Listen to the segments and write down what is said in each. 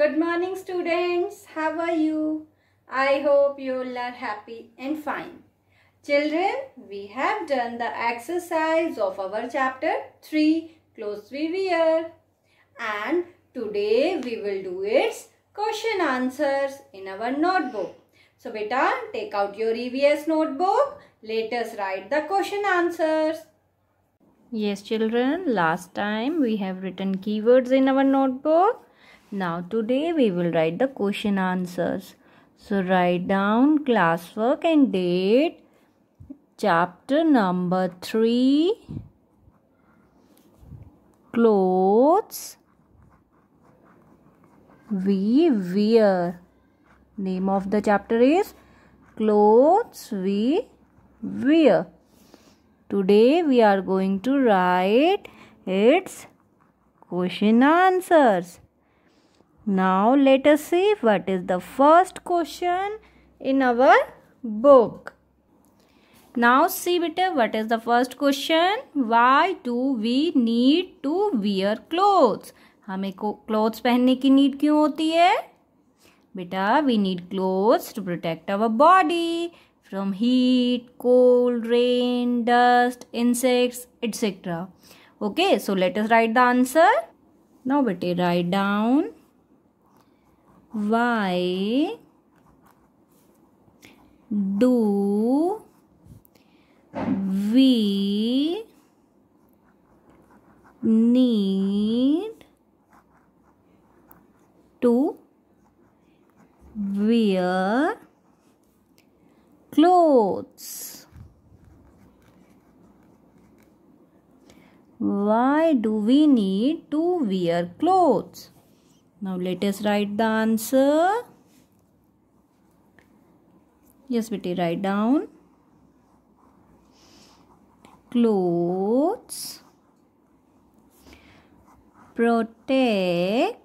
Good morning students. How are you? I hope you all are happy and fine. Children, we have done the exercise of our chapter 3 close we And today we will do its question answers in our notebook. So beta, take out your EVS notebook. Let us write the question answers. Yes children, last time we have written keywords in our notebook. Now today we will write the question answers. So write down classwork and date chapter number 3 clothes we wear name of the chapter is clothes we wear today we are going to write its question answers now let us see what is the first question in our book. Now see bitte what is the first question? Why do we need to wear clothes? हमें clothes पहनने की need क्यों होती है? Bita, we need clothes to protect our body from heat, cold, rain, dust, insects, etc. Okay, so let us write the answer. Now, bitte, write down why do we need to wear clothes why do we need to wear clothes now let us write the answer. Yes, Betty, write down. Clothes protect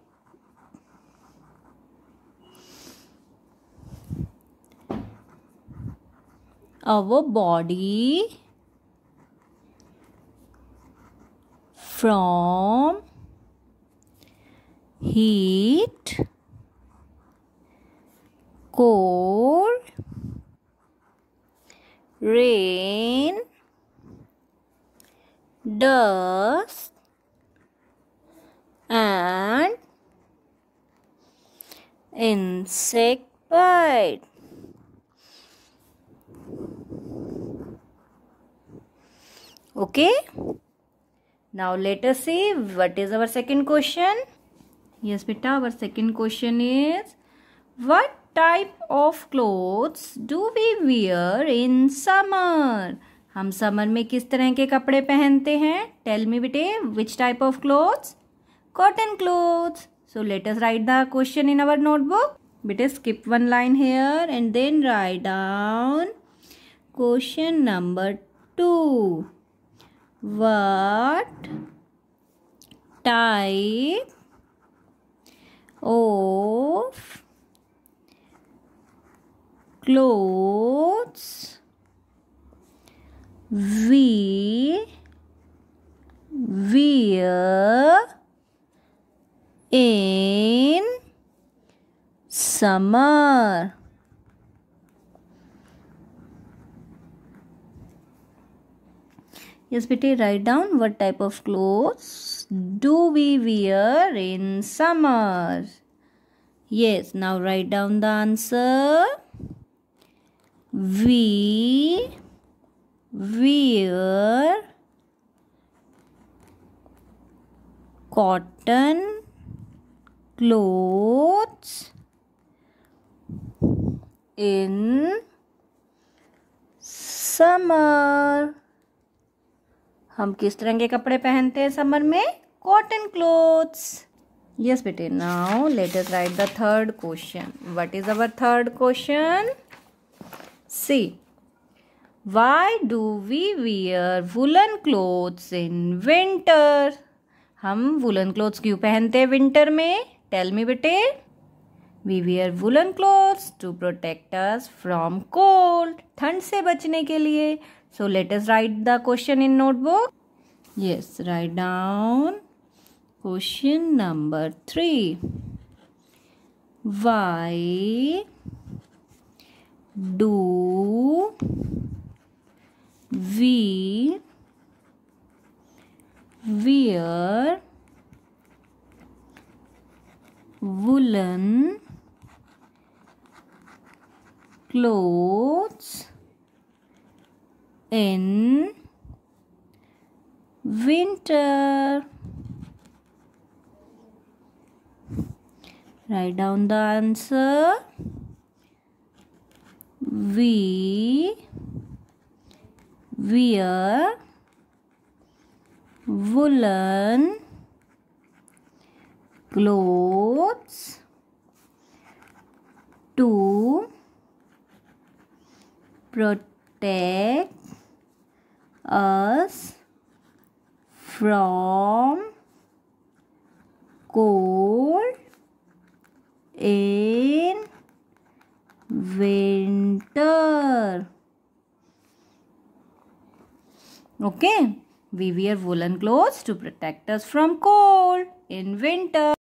our body from heat cold rain dust and insect bite okay now let us see what is our second question yes बेटा our second question is what type of clothes do we wear in summer हम summer में किस तरह के कपड़े पहनते हैं tell me बेटे which type of clothes cotton clothes so let's write the question in our notebook बेटे skip one line here and then write down question number two what type of clothes we wear in summer yes bete write down what type of clothes do we wear in summer? Yes, now write down the answer. We wear cotton clothes in summer हम किस तरह के कपड़े पहनते हैं summer में cotton clothes. Yes, beta. Now, let us write the third question. What is our third question? see Why do we wear woolen clothes in winter? हम woollen clothes क्यों पहनते हैं विंटर में टेल मी बेटे we wear woollen clothes to protect us from cold ठंड से बचने के लिए so let us write the question in notebook yes write down Question number 3 Why do we wear woolen clothes in winter Write down the answer. We wear woolen clothes to protect us from cold in winter. Okay, we wear woolen clothes to protect us from cold in winter.